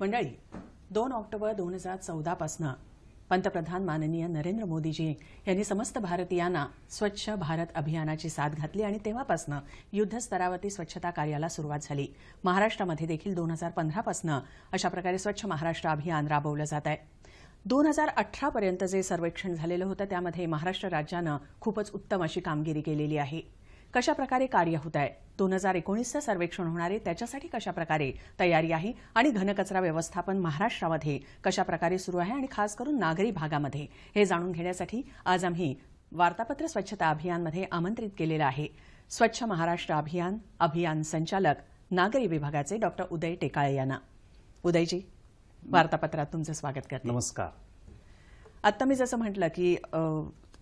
मंडळी दोन ऑक्टोबर दोन हजार चौदापासनं पंतप्रधान माननीय नरेंद्र मोदीजी यांनी समस्त भारतीयांना स्वच्छ भारत अभियानाची साथ घातली आणि तेव्हापासनं युद्धस्तरावरती स्वच्छता कार्याला सुरुवात झाली महाराष्ट्रामध्ये देखील दोन हजार पंधरापासनं अशा प्रकारे स्वच्छ महाराष्ट्र अभियान राबवलं जात आहे दोन हजार अठरापर्यंत जे सर्वेक्षण झालेलं होतं त्यामध्ये महाराष्ट्र राज्यानं खूपच उत्तम अशी कामगिरी केलेली आहे कशाप्रकारे कार्य होत आहे दोन हजार एकोणीसचं सर्वेक्षण होणारे त्याच्यासाठी कशाप्रकारे तयारी आहे आणि घनकचरा व्यवस्थापन महाराष्ट्रामध्ये कशाप्रकारे सुरू आहे आणि खास करून नागरी भागामध्ये हे जाणून घेण्यासाठी आज आम्ही वार्तापत्र स्वच्छता अभियानमध्ये आमंत्रित केलेलं आहे स्वच्छ महाराष्ट्र अभियान अभियान संचालक नागरी विभागाचे डॉक्टर उदय टेकाळे यांना उदयजी वार्तापत्रात तुमचं स्वागत करते नमस्कार आत्ता मी जसं म्हटलं की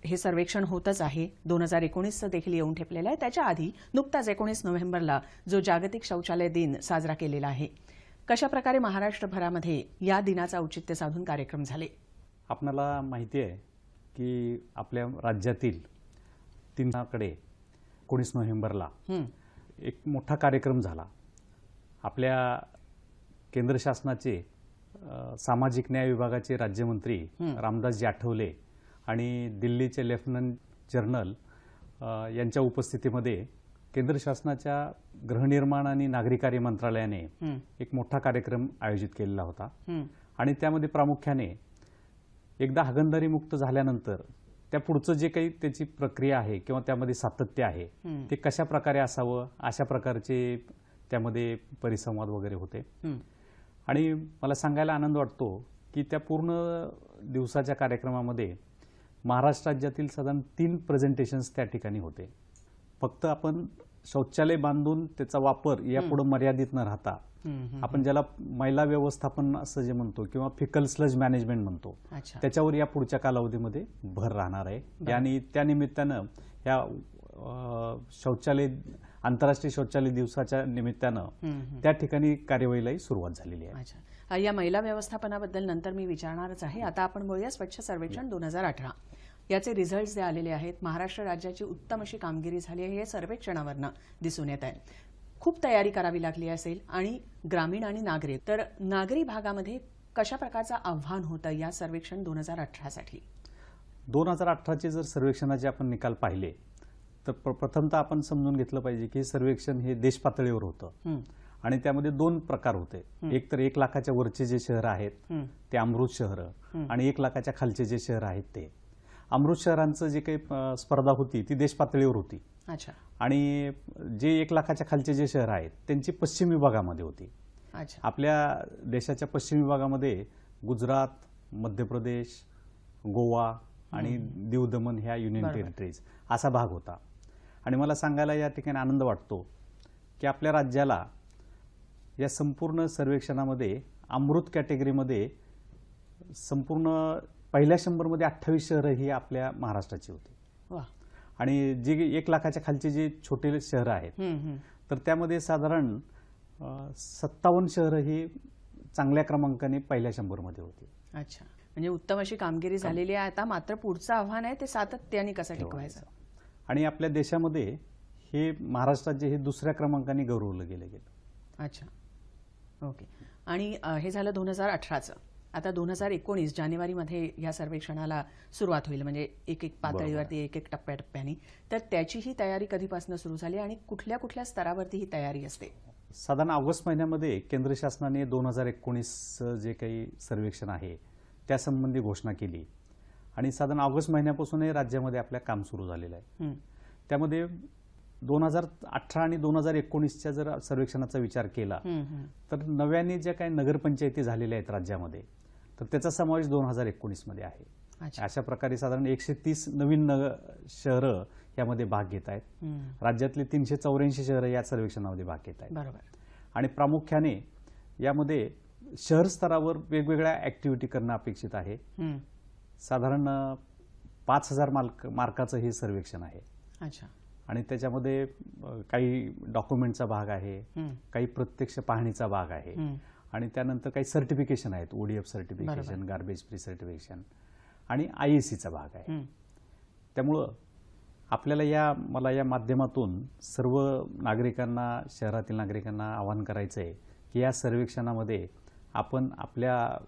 हे सर्वेक्षण होतच आहे दोन हजार एकोणीसचं देखील येऊन ठेपलेलं आहे त्याच्या आधी नुकताच एकोणीस नोव्हेंबरला जो जागतिक शौचालय दिन साजरा केलेला आहे कशाप्रकारे महाराष्ट्रभरामध्ये या दिनाचा औचित्य साधून कार्यक्रम झाले आपल्याला माहिती आहे की आपल्या राज्यातील तिन्हाकडे एकोणीस नोव्हेंबरला एक मोठा कार्यक्रम झाला आपल्या केंद्र शासनाचे सामाजिक न्याय विभागाचे राज्यमंत्री रामदासजी आठवले आणि दिल्लीचे लेफ्टनंट जनरल यांच्या उपस्थितीमध्ये केंद्र शासनाच्या गृहनिर्माण आणि नागरी कार्य मंत्रालयाने एक मोठा कार्यक्रम आयोजित केलेला होता आणि त्यामध्ये प्रामुख्याने एकदा हगणदारी मुक्त झाल्यानंतर त्या पुढचं जे काही त्याची प्रक्रिया आहे किंवा त्यामध्ये सातत्य आहे ते कशा प्रकारे असावं अशा प्रकारचे त्यामध्ये परिसंवाद वगैरे होते आणि मला सांगायला आनंद वाटतो की त्या पूर्ण दिवसाच्या कार्यक्रमामध्ये महाराष्ट्र राज्यातील साधारण तीन प्रेझेंटेशन्स त्या ठिकाणी होते फक्त आपण शौचालय बांधून त्याचा वापर यापुढे मर्यादित न राहता आपण ज्याला महिला व्यवस्थापन असं जे म्हणतो किंवा फिकल स्लज मॅनेजमेंट म्हणतो त्याच्यावर या पुढच्या कालावधीमध्ये भर राहणार आहे आणि त्या निमित्तानं या शौचालय आंतरराष्ट्रीय शौचालय दिवसाच्या निमित्तानं त्या ठिकाणी कार्यवाहीलाही सुरुवात झालेली आहे या महिला व्यवस्थापनाबद्दल नंतर मी विचारणारच आहे आता आपण बोलूया स्वच्छ सर्वेक्षण दोन हजार अठरा याचे रिझल्ट जे आलेले आहेत महाराष्ट्र राज्याची उत्तम अशी कामगिरी झाली आहे हे सर्वेक्षणावरनं दिसून येत आहे खूप तयारी करावी लागली असेल आणि ग्रामीण आणि नागरी तर नागरी भागामध्ये कशा प्रकारचं आव्हान होतं या सर्वेक्षण दोन हजार अठरासाठी दोन हजार अठराचे जर सर्वेक्षणाचे आपण निकाल पाहिले तर प्रथमतः आपण समजून घेतलं पाहिजे की सर्वेक्षण हे देशपातळीवर होतं आणि त्यामध्ये दोन प्रकार होते एक तर एक लाखाच्या वरचे जे शहर आहेत ते अमृत शहर आणि एक लाखाच्या खालचे जे शहर आहेत ते अमृत शहरांचं जे काही स्पर्धा होती ती देश पातळीवर होती आणि जे एक लाखाच्या खालचे जे शहर आहेत त्यांची पश्चिम विभागामध्ये होती आपल्या देशाच्या पश्चिम विभागामध्ये गुजरात मध्य प्रदेश गोवा आणि दीव दमन ह्या युनियन टेरिटरीज असा भाग होता आणि मला सांगायला या ठिकाणी आनंद वाटतो की आपल्या राज्याला या संपूर्ण सर्वेक्षणामध्ये अमृत कॅटेगरीमध्ये संपूर्ण पहिल्या शंभरमध्ये अठ्ठावीस शहरं ही आपल्या महाराष्ट्राची होती आणि जे एक लाखाच्या खालची जी छोटे शहरं आहेत तर त्यामध्ये साधारण सत्तावन्न शहरं ही चांगल्या क्रमांकाने पहिल्या शंभरमध्ये होती अच्छा म्हणजे उत्तम अशी कामगिरी झालेली आहे आता मात्र पुढचं आव्हान आहे ते सातत्याने कसं टिकवायचं आणि आपल्या देशामध्ये हे महाराष्ट्राचे जे हे दुसऱ्या क्रमांकाने गौरवलं गेलं गेलं अच्छा ओके आणि हे झालं दोन हजार अठराचं आता दोन हजार एकोणीस जानेवारीमध्ये या सर्वेक्षणाला सुरुवात होईल म्हणजे एक एक पातळीवरती एक एक टप्प्याटप्प्याने तर त्याचीही तयारी कधीपासून सुरू झाली आणि कुठल्या कुठल्या स्तरावरती ही तयारी असते साधारण ऑगस्ट महिन्यामध्ये केंद्र शासनाने दोन हजार एकोणीसचं जे काही सर्वेक्षण आहे त्यासंबंधी घोषणा केली आणि साधारण ऑगस्ट महिन्यापासूनही राज्यामध्ये आपल्या काम सुरू झालेलं आहे त्यामध्ये दोन हजार अठरा आणि दोन हजार एकोणीसच्या जर सर्वेक्षणाचा विचार केला तर नव्याने ज्या काही नगरपंचायती झालेल्या आहेत राज्यामध्ये तर त्याचा समावेश दोन हजार एकोणीसमध्ये आहे अशा प्रकारे साधारण एकशे तीस नवीन नगर शहरं यामध्ये भाग घेत आहेत राज्यातले तीनशे चौऱ्याऐंशी शहरं या सर्वेक्षणामध्ये भाग घेत आहेत बरोबर आणि प्रामुख्याने यामध्ये शहर स्तरावर वेगवेगळ्या ऍक्टिव्हिटी करणं अपेक्षित आहे साधारण पाच हजार मार्काचं हे सर्वेक्षण आहे अच्छा आणि त्याच्यामध्ये काही डॉक्युमेंटचा भाग आहे काही प्रत्यक्ष पाहणीचा भाग आहे आणि त्यानंतर काही सर्टिफिकेशन आहेत ODF certification garbage free certification आणि आय ए भाग आहे त्यामुळं आपल्याला या मला या माध्यमातून सर्व नागरिकांना शहरातील नागरिकांना आवाहन करायचं आहे की या सर्वेक्षणामध्ये आपण आपल्या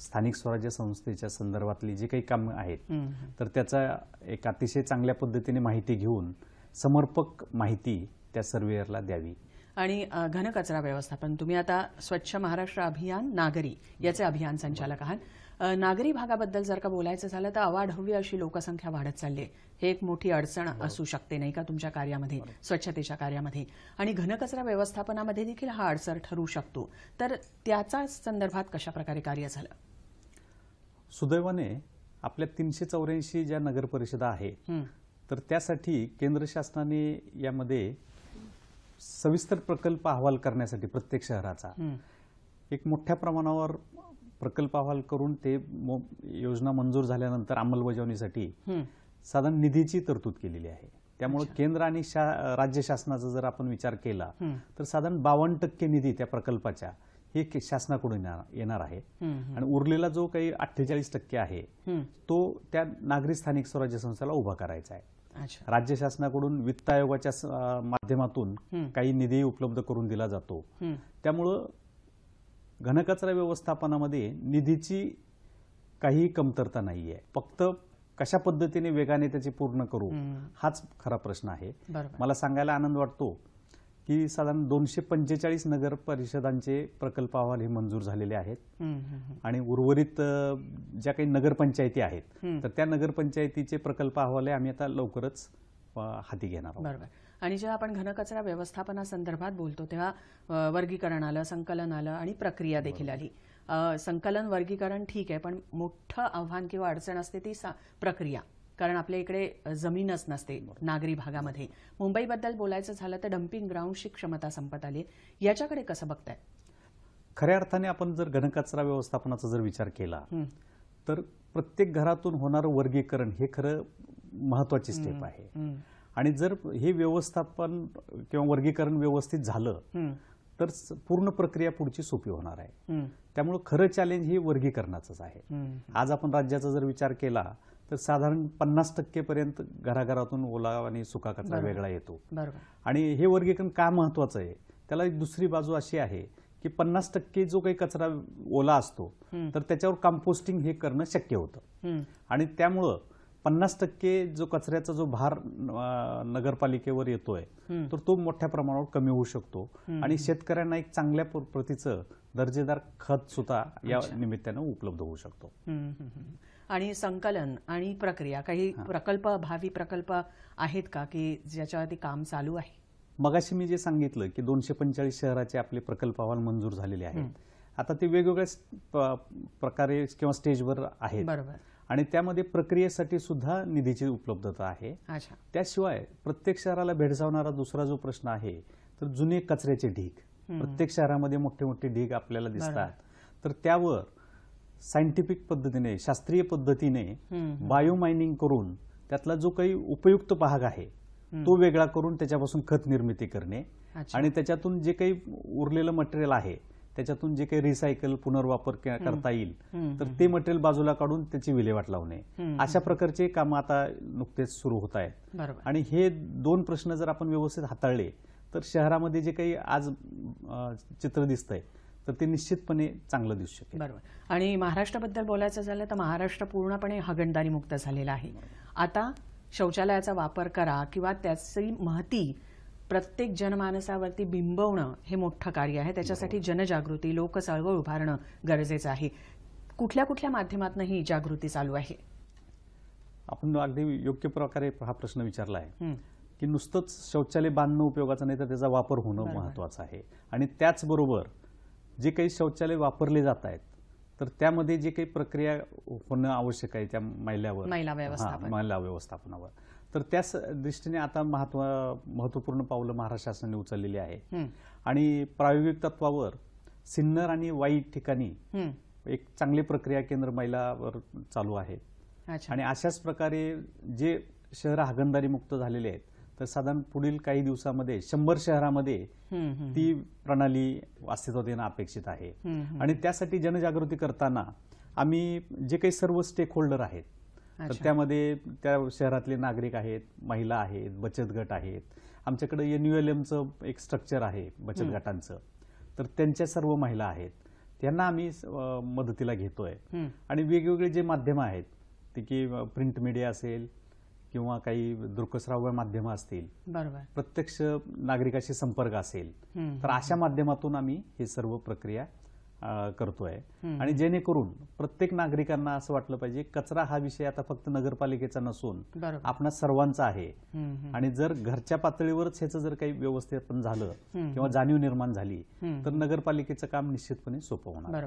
स्थानिक स्वराज्य संस्थेच्या संदर्भातली जी काही कामं आहेत तर त्याचा एक अतिशय चांगल्या पद्धतीने माहिती घेऊन समर्पक माहिती त्या सर्वेअरला द्यावी आणि घनकचरा व्यवस्थापन तुम्ही आता स्वच्छ महाराष्ट्र अभियान नागरी याचे अभियान संचालक आहात नागरी भागाबद्दल जर का बोलायचं झालं तर अवाढव्य अशी लोकसंख्या वाढत चालली आहे हे एक मोठी अडचण हो. असू शकते नाही का तुमच्या कार्यामध्ये स्वच्छतेच्या कार्यामध्ये आणि घनकचरा व्यवस्थापनामध्ये देखील हा अडसर ठरू शकतो तर त्याचा संदर्भात कशाप्रकारे कार्य झालं सुदैवाने आपल्या तीनशे चौऱ्याऐंशी ज्या नगरपरिषदा आहे तर त्यासाठी केंद्र शासनाने यामध्ये सविस्तर प्रकल्प अहवाल करण्यासाठी प्रत्येक शहराचा एक मोठ्या प्रमाणावर प्रकल्प अहवाल करून ते योजना मंजूर झाल्यानंतर अंमलबजावणीसाठी साधारण निधीची तरतूद केलेली आहे त्यामुळे केंद्र आणि शा राज्य शासनाचा जर आपण विचार केला तर साधारण बावन्न टक्के निधी त्या प्रकल्पाच्या हे शासनाकडून येणार आहे आणि उरलेला जो काही अठ्ठेचाळीस टक्के आहे तो त्या नागरी स्थानिक स्वराज्य संस्थेला उभा करायचा आहे राज्य शासनाकडून वित्त आयोगाच्या माध्यमातून काही निधी उपलब्ध करून दिला जातो त्यामुळं घनकचरा व्यवस्थापनामध्ये निधीची काही कमतरता नाही आहे फक्त कशा पद्धतीने वेगाने त्याची पूर्ण करू हाच खरा प्रश्न आहे मला सांगायला आनंद वाटतो की साधारण दोनशे पंचेचाळीस नगर परिषदांचे प्रकल्प अहवाल हे मंजूर झालेले आहेत आणि उर्वरित ज्या काही नगरपंचायती आहेत तर त्या नगरपंचायतीचे प्रकल्प अहवाल आम्ही आता लवकरच हाती घेणार बरोबर आणि जेव्हा आपण घनकचरा व्यवस्थापनासंदर्भात बोलतो तेव्हा वर्गीकरण आलं संकलन आलं आणि प्रक्रिया देखील आली संकलन वर्गीकरण ठीक आहे पण मोठं आव्हान किंवा अडचण असते ती प्रक्रिया कारण आपल्या इकडे जमीनच नसते नागरी भागामध्ये मुंबईबद्दल बोलायचं झालं तर डम्पिंग ग्राउंडची क्षमता संपत आली याच्याकडे कसं बघताय खऱ्या अर्थाने आपण जर घनकचरा व्यवस्थापनाचा जर विचार केला तर प्रत्येक घरातून होणारं वर्गीकरण हे खरं महत्वाची स्टेप आहे आणि जर हे व्यवस्थापन किंवा वर्गीकरण व्यवस्थित झालं तर पूर्ण प्रक्रिया पुढची सोपी होणार आहे त्यामुळे खरं चॅलेंज हे वर्गीकरणाचंच आहे आज आपण राज्याचा जर विचार केला तर साधारण पन्नास टक्केपर्यंत घराघरातून ओला आणि सुका कचरा वेगळा येतो आणि हे वर्गीकरण का महत्वाचं आहे त्याला एक दुसरी बाजू अशी आहे की पन्नास टक्के जो काही कचरा ओला असतो तर त्याच्यावर कंपोस्टिंग हे करणं शक्य होतं आणि त्यामुळं पन्नास टक्के जो कचऱ्याचा जो भार नगरपालिकेवर येतोय तर तो मोठ्या प्रमाणावर कमी होऊ शकतो आणि शेतकऱ्यांना एक चांगल्या प्रतीचं दर्जेदार खत सुद्धा या निमित्तानं उपलब्ध होऊ शकतो आणि संकलन आणि प्रक्रिया काही प्रकल्प भावी प्रकल्प आहेत का की ज्याच्यावरती काम चालू आहे मगाशी मी जे सांगितलं की दोनशे पंचेचाळीस शहराचे आपले प्रकल्प अहवाल मंजूर झालेले आहेत आता ते वेगवेगळ्या प्रकारे किंवा स्टेजवर आहेत बरोबर आणि त्यामध्ये प्रक्रियेसाठी सुद्धा निधीची उपलब्धता आहे त्याशिवाय प्रत्येक शहराला भेडसावणारा दुसरा जो प्रश्न आहे तर जुने कचऱ्याचे ढीग प्रत्येक शहरामध्ये मोठे मोठे ढीग आपल्याला दिसतात तर त्यावर सायंटिफिक पद्धतीने शास्त्रीय पद्धतीने बायो करून त्यातला जो काही उपयुक्त भाग आहे तो वेगळा करून त्याच्यापासून खत निर्मिती करणे आणि त्याच्यातून जे काही उरलेलं मटेरियल आहे त्याच्यातून जे काही रिसायकल पुनर्वापर करता येईल तर ते मटेरियल बाजूला काढून त्याची विल्हेवाट लावणे अशा प्रकारचे काम आता नुकतेच सुरू होत आहेत आणि हे दोन प्रश्न जर आपण व्यवस्थित हाताळले तर शहरामध्ये जे काही आज चित्र दिसतंय तर ते निश्चितपणे चांगलं दिसू शकेल बरोबर आणि महाराष्ट्राबद्दल बोलायचं झालं तर महाराष्ट्र पूर्णपणे हगणदारी मुक्त झालेला आहे आता शौचालयाचा वापर करा किंवा त्याची महती प्रत्येक जनमानसावरती बिंबवणं हे मोठं कार्य आहे त्याच्यासाठी जनजागृती लोकचळवळ उभारणं गरजेचं आहे कुठल्या कुठल्या माध्यमातून ही जागृती चालू आहे आपण अगदी योग्य प्रकारे हा प्रश्न विचारला आहे की नुसतंच शौचालय बांधणं उपयोगाचं नाही तर त्याचा वापर होणं महत्वाचं आहे आणि त्याचबरोबर जे काही शौचालय वापरले जात आहेत तर त्यामध्ये जे काही प्रक्रिया होणं आवश्यक आहे त्या महिलावर महिला व्यवस्थापनावर तर त्याच दृष्टीने आता महत्व महत्वपूर्ण पावलं महाराष्ट्र शासनाने उचललेली आहे आणि प्रायोगिक तत्वावर सिन्नर आणि वाईट ठिकाणी एक चांगले प्रक्रिया केंद्र महिलावर चालू आहे आणि अशाच प्रकारे जे शहर हागणदारी मुक्त झालेले आहेत तर साधारण पुढील काही दिवसामध्ये शंभर शहरामध्ये ती प्रणाली अस्तित्वात येणं अपेक्षित आहे आणि त्यासाठी जनजागृती करताना आम्ही जे काही सर्व स्टेक होल्डर आहेत तर त्यामध्ये त्या शहरातले नागरिक आहेत महिला आहेत बचत गट आहेत आमच्याकडे एन यू एक स्ट्रक्चर आहे बचत गटांचं तर त्यांच्या सर्व महिला आहेत त्यांना आम्ही मदतीला घेतोय आणि वेगवेगळे जे माध्यम आहेत ते की प्रिंट मीडिया असेल किंवा काही दृकश्राव्य माध्यम असतील बरोबर प्रत्यक्ष नागरिकाशी संपर्क असेल तर अशा माध्यमातून आम्ही हे सर्व प्रक्रिया करतोय आणि जेणेकरून प्रत्येक नागरिकांना असं वाटलं पाहिजे कचरा हा विषय आता फक्त नगरपालिकेचा नसून आपण सर्वांचा आहे आणि जर घरच्या पातळीवरच ह्याचं जर काही व्यवस्थापन झालं किंवा जाणीव निर्माण झाली तर नगरपालिकेचं काम निश्चितपणे सोपं होणार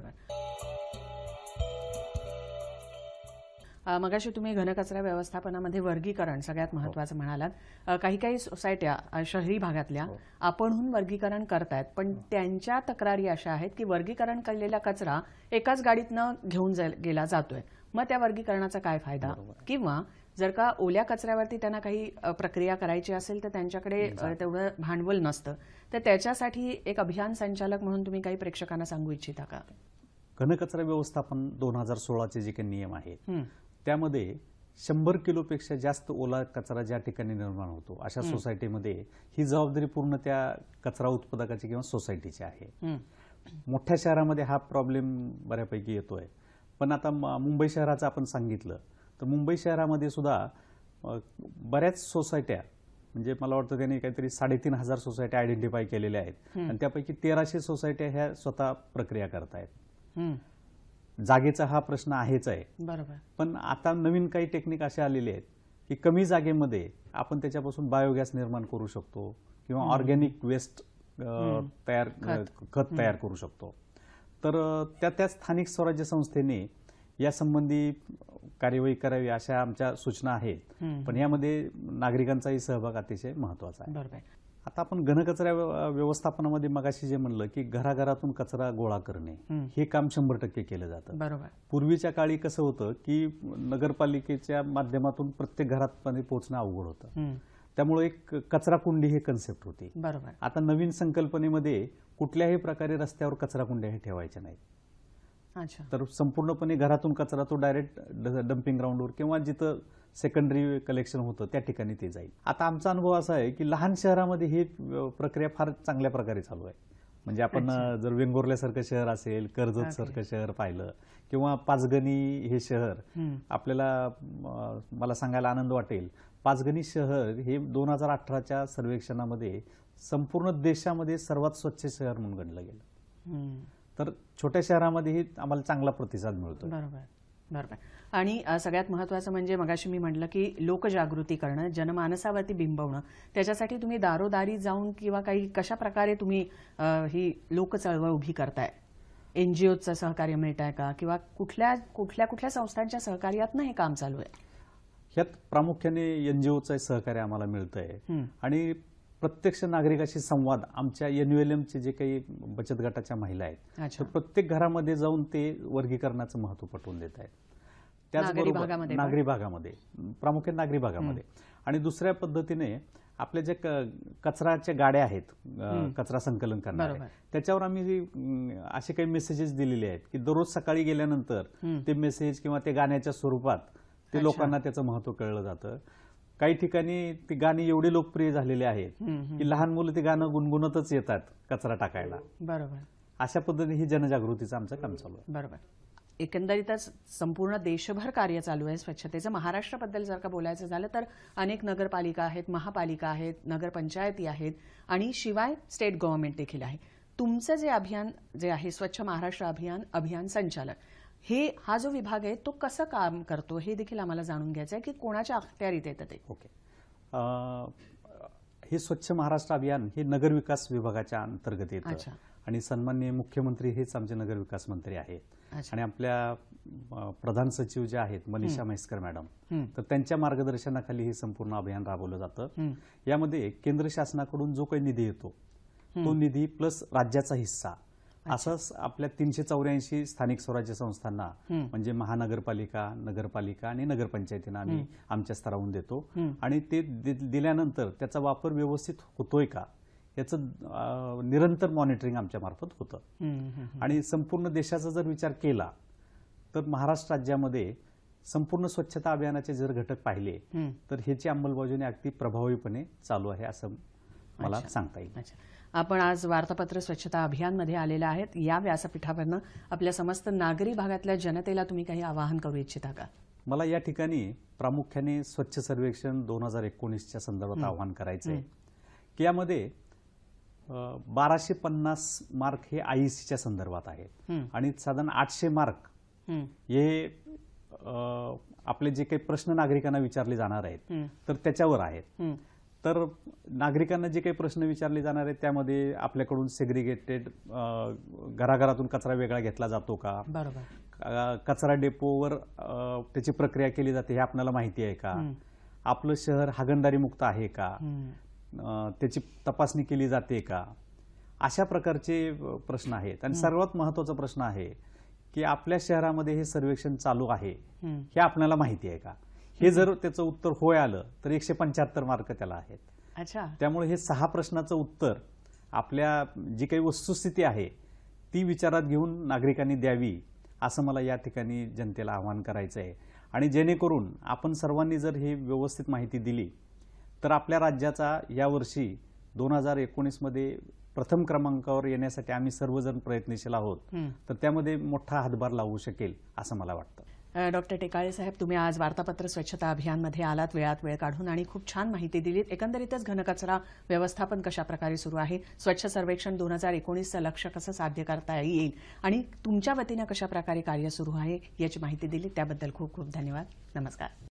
मगाशी तुम्ही घनकचरा व्यवस्थापनामध्ये वर्गीकरण सगळ्यात हो. महत्वाचं म्हणालात काही काही सोसायट्या शहरी भागातल्या हो. आपणहून वर्गीकरण करतायत पण हो. त्यांच्या तक्रारी अशा आहेत की वर्गीकरण केलेला कचरा एकाच गाडीतनं घेऊन गेला जातोय मग त्या वर्गीकरणाचा काय फायदा किंवा जर का ओल्या कचऱ्यावरती त्यांना काही प्रक्रिया करायची असेल तर त्यांच्याकडे तेवढं भांडवल नसतं तर त्याच्यासाठी एक अभियान संचालक म्हणून तुम्ही काही प्रेक्षकांना सांगू इच्छिता का घनकचरा व्यवस्थापन दोन हजार सोळाचे जे काही नियम आहेत त्यामध्ये शंभर किलोपेक्षा जास्त ओला कचरा ज्या ठिकाणी निर्माण होतो अशा सोसायटीमध्ये ही जबाबदारी पूर्ण त्या कचरा उत्पादकाची किंवा सोसायटीची आहे मोठ्या शहरामध्ये हा प्रॉब्लेम बऱ्यापैकी येतोय पण आता मुंबई शहराचं आपण सांगितलं तर मुंबई शहरामध्ये सुद्धा बऱ्याच सोसायट्या म्हणजे मला वाटतं त्यांनी काहीतरी साडेतीन हजार सोसायट्या आयडेंटिफाय केलेल्या आहेत आणि त्यापैकी तेराशे सोसायट्या ह्या स्वतः प्रक्रिया करतायत जागेचा हा प्रश्न आहेच आहे बरोबर पण आता नवीन काही टेक्निक असे आलेले आहेत की कमी जागेमध्ये आपण त्याच्यापासून बायोगॅस निर्माण करू शकतो किंवा ऑर्गॅनिक वेस्ट तयार खत तयार करू शकतो तर त्या त्या स्थानिक स्वराज्य संस्थेने यासंबंधी कार्यवाही करावी अशा आमच्या सूचना आहेत पण यामध्ये नागरिकांचाही सहभाग अतिशय महत्वाचा आहे आता आपण घनकचरा व्यवस्थापनामध्ये मगाशी जे म्हणलं की घराघरातून कचरा गोळा करणे हे काम शंभर टक्के केलं जातं बरोबर पूर्वीच्या काळी कसं होतं की नगरपालिकेच्या माध्यमातून प्रत्येक घरात पाणी पोहोचणं अवघड होतं त्यामुळे एक कचरा कुंडी हे कन्सेप्ट होती बरोबर आता नवीन संकल्पनेमध्ये कुठल्याही प्रकारे रस्त्यावर कचरा कुंड्या हे ठेवायच्या नाहीत तर संपूर्णपणे घरातून कचरा तो डायरेक्ट डम्पिंग ग्राउंडवर किंवा जिथं सेकंडरी कलेक्शन होतं त्या ठिकाणी ते जाईल आता आमचा अनुभव असा आहे की लहान शहरामध्ये ही प्रक्रिया फार चांगल्या प्रकारे चालू आहे म्हणजे आपण जर वेंगुर्ल्यासारखं शहर असेल कर्जत सारखं शहर पाहिलं किंवा पाचगणी हे शहर आपल्याला मला सांगायला आनंद वाटेल पाचगणी शहर हे दोन हजार अठराच्या सर्वेक्षणामध्ये संपूर्ण देशामध्ये सर्वात स्वच्छ शहर म्हणून गणलं गेलं तर छोट्या शहरामध्येही आम्हाला चांगला प्रतिसाद मिळतो बरोबर बरोबर आणि सगळ्यात महत्त्वाचं म्हणजे मगाशी मी म्हटलं की लोकजागृती करणं जनमानसावरती बिंबवणं त्याच्यासाठी तुम्ही दारोदारी जाऊन किंवा काही कशा प्रकारे तुम्ही ही ही लोकचळवळ उभी करताय एन जी ओचं सहकार्य मिळत आहे का किंवा कुठल्या कुठल्या कुठल्या संस्थांच्या सहकार्यातनं हे काम चालू आहे ह्यात प्रामुख्याने एन जी ओचं सहकार्य आम्हाला मिळतंय आहे आणि प्रत्यक्ष नागरिकाशी संवाद आमच्या एमचे जे काही बचत गटाच्या महिला आहेत प्रत्येक घरामध्ये जाऊन ते वर्गीकरणाचं महत्व पटवून देत आहेत त्याचबरोबर नागरी भागामध्ये प्रामुख्याने नागरी भागामध्ये आणि दुसऱ्या पद्धतीने आपल्या ज्या कचराच्या गाड्या आहेत कचरा संकलन करणार त्याच्यावर आम्ही असे काही मेसेजेस दिलेले आहेत की दररोज सकाळी गेल्यानंतर ते मेसेज किंवा ते गाण्याच्या स्वरूपात ते लोकांना त्याचं महत्व कळलं जातं काही ठिकाणी ती गाणी एवढी लोकप्रिय झालेली आहेत की लहान मुलं ती गाणं गुणगुणतच येतात कचरा टाकायला बरोबर अशा पद्धतीने ही जनजागृतीचं आमचं काम चालू आहे बरोबर एकंदरीतच संपूर्ण देशभर कार्य चालू आहे स्वच्छतेचं महाराष्ट्राबद्दल जर का बोलायचं झालं तर अनेक नगरपालिका आहेत महापालिका आहेत नगरपंचायती आहेत आणि शिवाय स्टेट गव्हर्नमेंट देखील आहे तुमचं जे अभियान जे आहे स्वच्छ महाराष्ट्र अभियान अभियान संचालक हे हा जो विभाग आहे तो कसं काम करतो हे देखील आम्हाला जाणून घ्यायचं आहे की कोणाच्या अखत्यारीत येतं ते ओके हे स्वच्छ महाराष्ट्र अभियान हे नगर विकास विभागाच्या अंतर्गत येतं आणि सन्मान्य मुख्यमंत्री हेच आमचे नगर विकास मंत्री आहेत आणि आपल्या प्रधान सचिव जे आहेत मनीषा म्हैसकर मॅडम तर त्यांच्या मार्गदर्शनाखाली हे संपूर्ण अभियान राबवलं जातं यामध्ये केंद्र शासनाकडून जो काही निधी येतो तो निधी प्लस राज्याचा हिस्सा असंच आपल्या तीनशे चौऱ्याऐंशी स्थानिक स्वराज्य संस्थांना म्हणजे महानगरपालिका नगरपालिका आणि नगरपंचायतींना आम्ही आमच्या स्तरावरून देतो आणि ते दिल्यानंतर त्याचा वापर व्यवस्थित होतोय का याचं निरंतर मॉनिटरिंग आमच्या मार्फत होतं आणि संपूर्ण देशाचा जर विचार केला तर महाराष्ट्र राज्यामध्ये संपूर्ण स्वच्छता अभियानाचे जर घटक पाहिले तर ह्याची अंमलबजावणी अगदी प्रभावीपणे चालू आहे असं मला सांगता येईल आपण आज वार्तापत्र स्वच्छता अभियानमध्ये आलेल्या आहेत या व्यासपीठावरनं आपल्या समस्त नागरी भागातल्या जनतेला तुम्ही काही आवाहन करू इच्छिता का मला या ठिकाणी प्रामुख्याने स्वच्छ सर्वेक्षण दोन हजार एकोणीसच्या संदर्भात आवाहन करायचं आहे की यामध्ये बाराशे पन्नास मार्क हे आय सीच्या संदर्भात आहेत आणि साधारण आठशे मार्क हे आपले जे काही प्रश्न नागरिकांना विचारले जाणार आहेत तर त्याच्यावर आहेत तर नागरिकांना जे काही प्रश्न विचारले जाणार आहेत त्यामध्ये आपल्याकडून सेग्रिगेटेड घराघरातून कचरा वेगळा घेतला जातो का कचरा डेपोवर त्याची प्रक्रिया केली जाते हे आपल्याला माहिती आहे का आपलं शहर हागणदारी मुक्त आहे का त्याची तपासणी केली जाते का अशा प्रकारचे प्रश्न आहेत आणि सर्वात महत्वाचा प्रश्न आहे की आपल्या शहरामध्ये हे सर्वेक्षण चालू आहे हे आपल्याला माहिती आहे का हे जर त्याचं उत्तर होय आलं तर एकशे पंच्याहत्तर मार्क त्याला आहेत अच्छा त्यामुळे हे सहा प्रश्नाचं उत्तर आपल्या जी काही वस्तुस्थिती आहे ती विचारात घेऊन नागरिकांनी द्यावी असं मला या ठिकाणी जनतेला आवाहन करायचं आहे आणि जेणेकरून आपण सर्वांनी जर ही व्यवस्थित माहिती दिली तर आपल्या राज्याचा यावर्षी दोन हजार एकोणीसमध्ये प्रथम क्रमांकावर येण्यासाठी आम्ही सर्वजण प्रयत्नशील आहोत तर त्यामध्ये मोठा हातभार लावू शकेल असं मला वाटतं डॉक्टर टेकाळे साहेब तुम्ही आज वार्तापत्र स्वच्छता अभियानमध्ये आलात वेळात वेळ काढून आणि खूप छान माहिती दिलीत एकंदरीतच घनकचरा व्यवस्थापन कशा प्रकारे सुरू आहे स्वच्छ सर्वेक्षण दोन हजार एकोणीसचं लक्ष कसं साध्य करता येईल आणि तुमच्या वतीनं कशा प्रकारे कार्य सुरू आहे याची माहिती दिली त्याबद्दल खूप खूप धन्यवाद नमस्कार